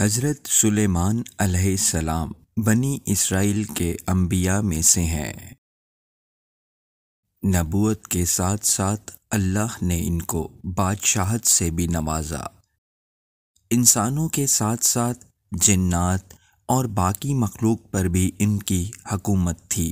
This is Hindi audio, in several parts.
हज़रत सुलेमान सलाम बनी इसराइल के अंबिया में से हैं नबूत के साथ साथ अल्लाह ने इनको बादशाहत से भी नवाजा इंसानों के साथ साथ जन्नात और बाकी मखलूक पर भी इनकी हकूमत थी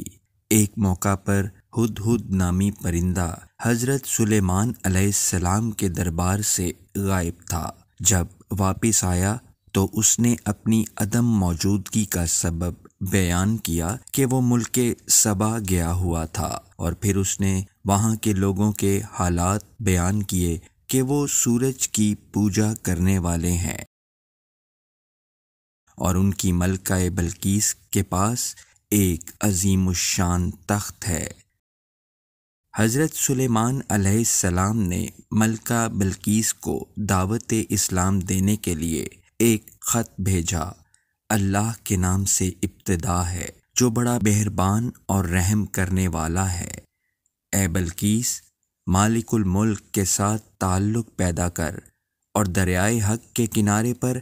एक मौका पर हद हद नामी परिंदा हज़रत सुलेमान सलाम के दरबार से गायब था जब वापस आया तो उसने अपनी अदम मौजूदगी का सबब बयान किया कि वो मुल्क सबा गया हुआ था और फिर उसने वहाँ के लोगों के हालात बयान किए कि वो सूरज की पूजा करने वाले हैं और उनकी मलका बल्कीस के पास एक अजीम शान तख्त है हज़रत सुलेमान सलाम ने मलका बल्कीस को दावत इस्लाम देने के लिए एक ख़त भेजा अल्लाह के नाम से इब्तदा है जो बड़ा मेहरबान और रहम करने वाला है ए बल्कीस मालिकुल मुल्क के साथ ताल्लुक़ पैदा कर और दरियाए हक के किनारे पर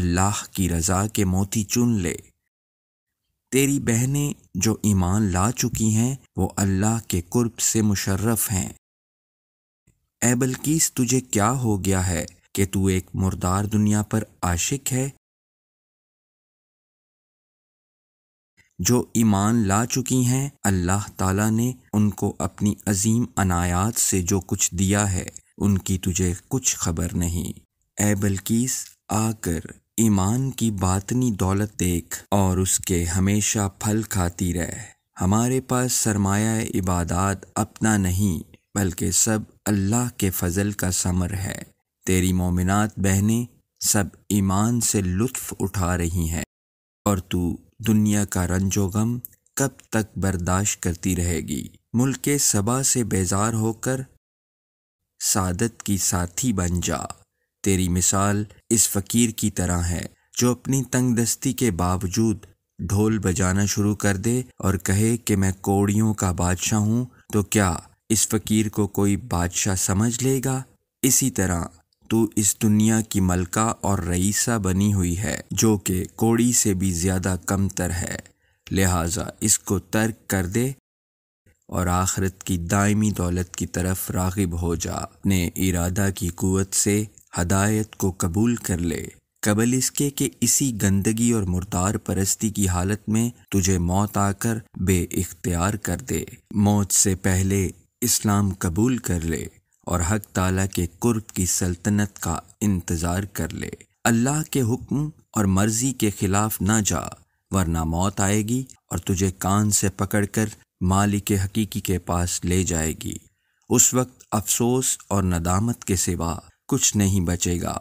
अल्लाह की रज़ा के मोती चुन ले तेरी बहनें जो ईमान ला चुकी हैं वो अल्लाह के कुर्ब से मुशर्रफ हैं ए बल्कीस तुझे क्या हो गया है कि तू एक मुर्दार दुनिया पर आशिक है जो ईमान ला चुकी हैं अल्लाह ताला ने उनको अपनी अजीम अनायात से जो कुछ दिया है उनकी तुझे कुछ खबर नहीं ए बल्किस आकर ईमान की बातनी दौलत देख और उसके हमेशा फल खाती रह हमारे पास सरमाया इबादात अपना नहीं बल्कि सब अल्लाह के फजल का समर है तेरी मोमिनात बहनें सब ईमान से लुत्फ़ उठा रही हैं और तू दुनिया का रंजो गम कब तक बर्दाश्त करती रहेगी मुल्क के सबा से बेजार होकर सादत की साथी बन जा तेरी मिसाल इस फ़कीर की तरह है जो अपनी तंग दस्ती के बावजूद ढोल बजाना शुरू कर दे और कहे कि मैं कोड़ियों का बादशाह हूँ तो क्या इस फ़कीर को कोई बादशाह समझ लेगा इसी तरह तो इस दुनिया की मलका और रईसा बनी हुई है जो कि कोड़ी से भी ज्यादा कमतर है लिहाजा इसको तर्क कर दे और आखरत की दायमी दौलत की तरफ रागिब हो जा अपने इरादा की कुत से हदायत को कबूल कर ले कबल इसके के इसी गंदगी और मुर्दार परस्ती की हालत में तुझे मौत आकर बे इख्तियार कर दे मौत से पहले इस्लाम कबूल कर ले और हक ताला के कुर्ब की सल्तनत का इंतज़ार कर ले अल्लाह के हुक्म और मर्जी के खिलाफ ना जा वरना मौत आएगी और तुझे कान से पकड़कर मालिक हकीकी के पास ले जाएगी उस वक्त अफसोस और नदामत के सिवा कुछ नहीं बचेगा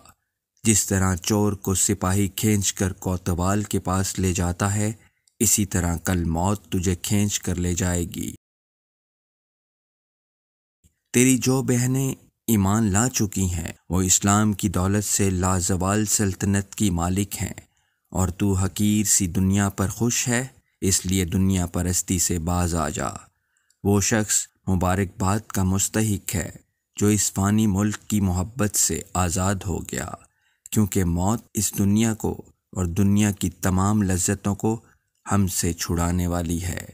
जिस तरह चोर को सिपाही खींच कर कोतवाल के पास ले जाता है इसी तरह कल मौत तुझे खींच कर ले जाएगी तेरी जो बहनें ईमान ला चुकी हैं वो इस्लाम की दौलत से लाजवाल सल्तनत की मालिक हैं और तू हकीर सी दुनिया पर खुश है इसलिए दुनिया परस्ती से बाज आ जा वो शख्स मुबारकबाद का मुस्तक है जो इस फ़ानी मुल्क की मोहब्बत से आज़ाद हो गया क्योंकि मौत इस दुनिया को और दुनिया की तमाम लज्जतों को हमसे छुड़ाने वाली है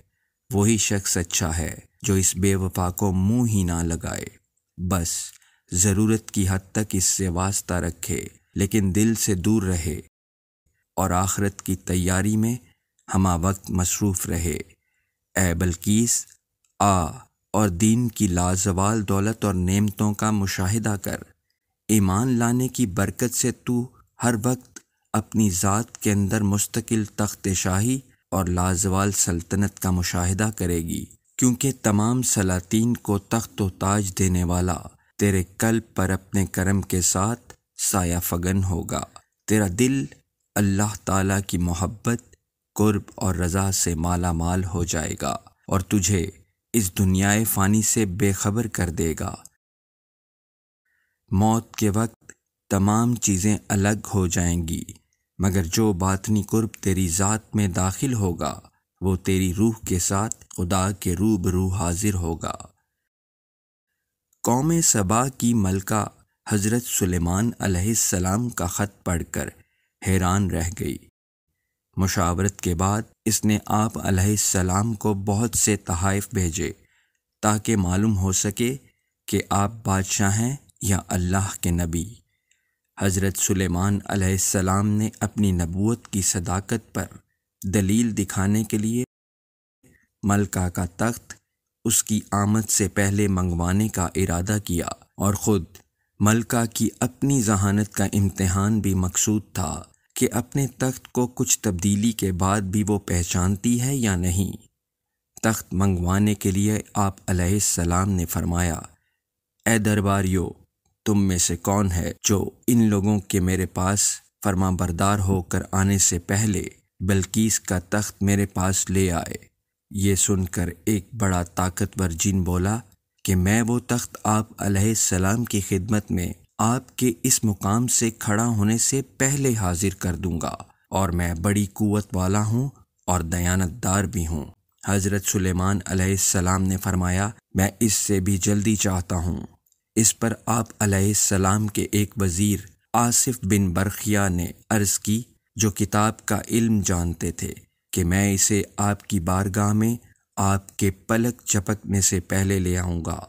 वही शख्स अच्छा है जो इस बेवफा को मुंह ही ना लगाए बस ज़रूरत की हद तक इससे वास्ता रखे लेकिन दिल से दूर रहे और आखरत की तैयारी में हमा वक्त मसरूफ़ रहे ए बल्किस आ और दीन की लाजवाल दौलत और नेमतों का मुशाहिदा कर ईमान लाने की बरकत से तू हर वक्त अपनी ज़ात के अंदर मुस्तकिल तख्त शाही और लाजवाल सल्तनत का मुशाहिदा करेगी क्योंकि तमाम सलातीन को तख्त व ताज देने वाला तेरे कल पर अपने करम के साथ साया फगन होगा तेरा दिल अल्लाह ताला की मोहब्बत कुर्ब और रज़ा से माला माल हो जाएगा और तुझे इस दुनियाए फ़ानी से बेखबर कर देगा मौत के वक्त तमाम चीज़ें अलग हो जाएंगी मगर जो बातनी कुर्ब तेरी ज़ात में दाखिल होगा वो तेरी रूह के साथ खुदा के रूबरू हाजिर होगा कौम सबा की मलका हज़रत सुलेमान अलैहिस्सलाम का ख़त पढ़कर हैरान रह गई मुशावरत के बाद इसने आप अलैहिस्सलाम को बहुत से तहाइफ भेजे ताकि मालूम हो सके कि आप बादशाह हैं या अल्लाह के नबी हज़रत सुलेमान अलैहिस्सलाम ने अपनी नबूत की सदाकत पर दलील दिखाने के लिए मलका का तख्त उसकी आमद से पहले मंगवाने का इरादा किया और ख़ुद मलका की अपनी जहानत का इम्तहान भी मकसूद था कि अपने तख्त को कुछ तब्दीली के बाद भी वो पहचानती है या नहीं तख्त मंगवाने के लिए आप अलैहिस्सलाम ने फरमाया ए दरबारियों तुम में से कौन है जो इन लोगों के मेरे पास फरमा बरदार होकर आने से पहले बल्कि का तख्त मेरे पास ले आए ये सुनकर एक बड़ा ताकतवर जिन बोला कि मैं वो तख्त आप सलाम की खिदमत में आपके इस मुकाम से खड़ा होने से पहले हाजिर कर दूंगा और मैं बड़ी कुत वाला हूँ और दयानतदार भी हूँ हज़रत सुलेमान सलाम ने फरमाया मैं इससे भी जल्दी चाहता हूँ इस पर आप सलाम के एक वज़ीर आसिफ बिन बरखिया ने अर्ज़ की जो किताब का इल्म जानते थे कि मैं इसे आपकी बारगाह में आपके पलक चपकने से पहले ले आऊँगा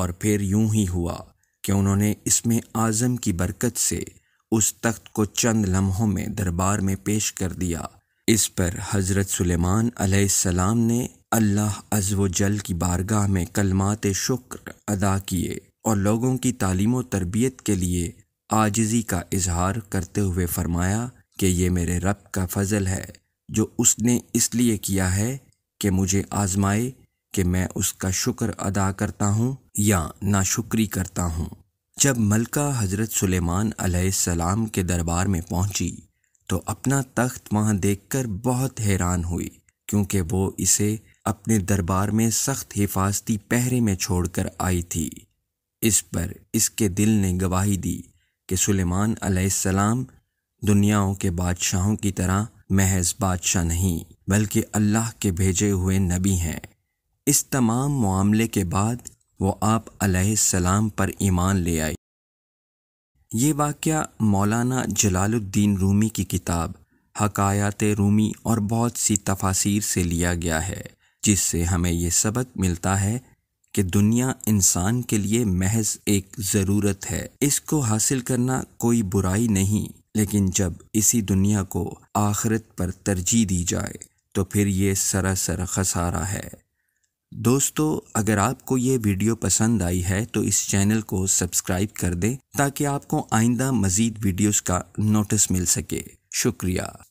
और फिर यूं ही हुआ कि उन्होंने इसमें आज़म की बरकत से उस तख्त को चंद लम्हों में दरबार में पेश कर दिया इस पर हज़रत सुलेमान सलाम ने अल्लाह अज व जल की बारगाह में कलमात शुक्र अदा किए और लोगों की तालीम तरबियत के लिए आजजी का इजहार करते हुए फरमाया कि ये मेरे रब का फजल है जो उसने इसलिए किया है कि मुझे आजमाए कि मैं उसका शुक्र अदा करता हूँ या नाशुक्री करता हूँ जब मलका हज़रत सुलेमान सलाम के दरबार में पहुंची तो अपना तख्त वहाँ देखकर बहुत हैरान हुई क्योंकि वो इसे अपने दरबार में सख्त हिफाजती पहरे में छोड़कर आई थी इस पर इसके दिल ने गवाही दी कि सुलेमान अलैहिस्सलाम दुनियाओं के बादशाहों की तरह महज बादशाह नहीं बल्कि अल्लाह के भेजे हुए नबी हैं इस तमाम मामले के बाद वो आप अलैहिस्सलाम पर ईमान ले आई ये वाक़ मौलाना जलालुद्दीन रूमी की किताब हकायात रूमी और बहुत सी तफासिर से लिया गया है जिससे हमें ये सबक मिलता है कि दुनिया इंसान के लिए महज एक ज़रूरत है इसको हासिल करना कोई बुराई नहीं लेकिन जब इसी दुनिया को आखिरत पर तरजीह दी जाए तो फिर ये सरासर खसारा है दोस्तों अगर आपको ये वीडियो पसंद आई है तो इस चैनल को सब्सक्राइब कर दें ताकि आपको आइंदा मज़ीद वीडियोस का नोटिस मिल सके शुक्रिया